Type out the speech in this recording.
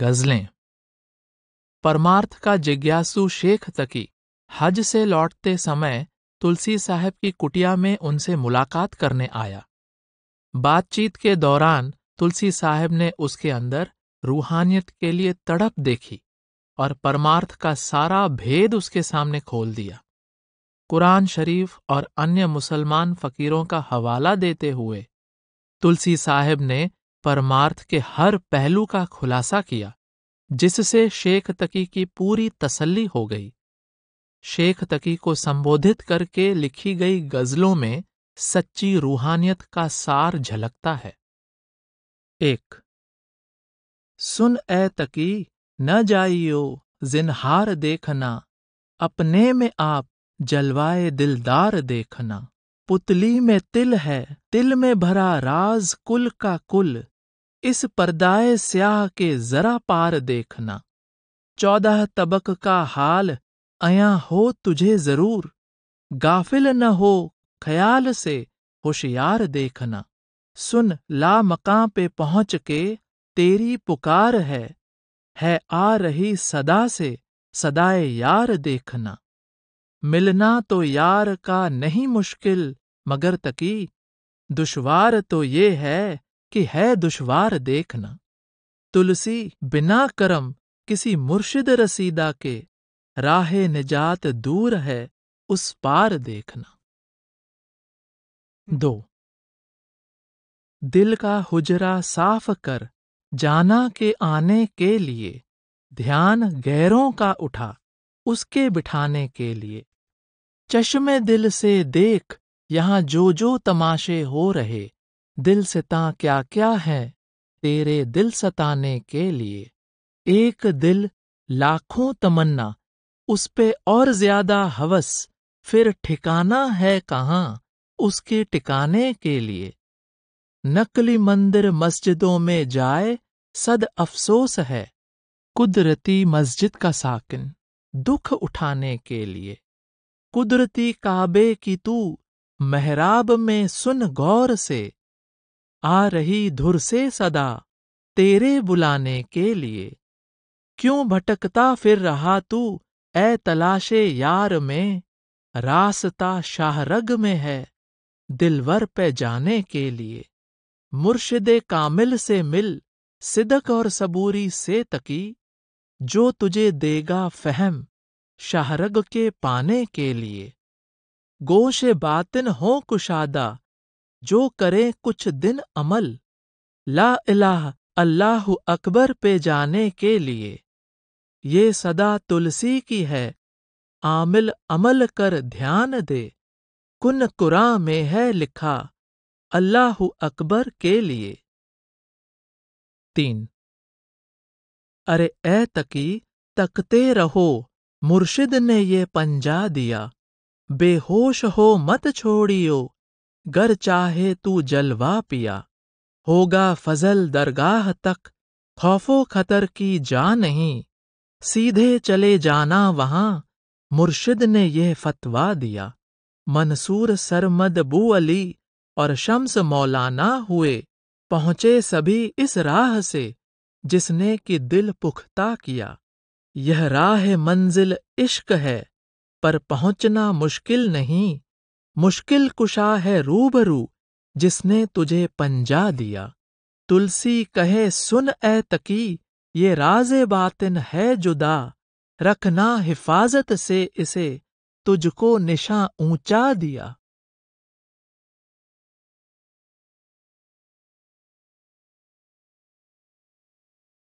गजलें परमार्थ का जिज्ञासु शेख तकी हज से लौटते समय तुलसी साहब की कुटिया में उनसे मुलाकात करने आया बातचीत के दौरान तुलसी साहब ने उसके अंदर रूहानियत के लिए तड़प देखी और परमार्थ का सारा भेद उसके सामने खोल दिया कुरान शरीफ और अन्य मुसलमान फकीरों का हवाला देते हुए तुलसी साहब ने परमार्थ के हर पहलू का खुलासा किया जिससे शेख तकी की पूरी तसल्ली हो गई शेख तकी को संबोधित करके लिखी गई गजलों में सच्ची रूहानियत का सार झलकता है एक सुन ए तकी न जाइयो जिनहार देखना अपने में आप जलवाए दिलदार देखना पुतली में तिल है तिल में भरा राज कुल का कुल इस पर्दाए स्याह के जरा पार देखना चौदह तबक का हाल अया हो तुझे जरूर गाफिल न हो ख्याल से होशियार देखना सुन ला मका पे पहुँच के तेरी पुकार है है आ रही सदा से सदाए यार देखना मिलना तो यार का नहीं मुश्किल मगर तकी दुश्वार तो ये है कि है दुश्वार देखना तुलसी बिना करम किसी मुर्शिद रसीदा के राह निजात दूर है उस पार देखना दो दिल का हुजरा साफ कर जाना के आने के लिए ध्यान गैरों का उठा उसके बिठाने के लिए चश्मे दिल से देख यहाँ जो जो तमाशे हो रहे दिल सता क्या क्या है तेरे दिल सताने के लिए एक दिल लाखों तमन्ना उस पे और ज्यादा हवस फिर ठिकाना है कहाँ उसके टिकाने के लिए नकली मंदिर मस्जिदों में जाए सद अफसोस है कुदरती मस्जिद का साकिन दुख उठाने के लिए कुदरती काबे की तू मेहराब में सुन गौर से आ रही धुर से सदा तेरे बुलाने के लिए क्यों भटकता फिर रहा तू ए तलाशे यार में रास्ता शाहरग में है दिलवर पे जाने के लिए मुर्शिदे कामिल से मिल सिदक और सबूरी से तकी जो तुझे देगा फहम शाहरग के पाने के लिए गोश बातिन हो कुशादा जो करें कुछ दिन अमल ला इलाह अल्लाह अकबर पे जाने के लिए ये सदा तुलसी की है आमिल अमल कर ध्यान दे कुन कुरा में है लिखा अल्लाह अकबर के लिए तीन अरे ए तकी तकते रहो मुर्शिद ने ये पंजा दिया बेहोश हो मत छोड़ियो गर चाहे तू जलवा पिया होगा फजल दरगाह तक खौफो खतर की जा नहीं सीधे चले जाना वहां मुर्शिद ने यह फतवा दिया मंसूर सरमद बू अली और शम्स मौलाना हुए पहुंचे सभी इस राह से जिसने कि दिल पुख्ता किया यह राह मंजिल इश्क है पर पहुंचना मुश्किल नहीं मुश्किल कुशा है रूबरू जिसने तुझे पंजा दिया तुलसी कहे सुन ए तकी ये राजे बातिन है जुदा रखना हिफाजत से इसे तुझको निशा ऊंचा दिया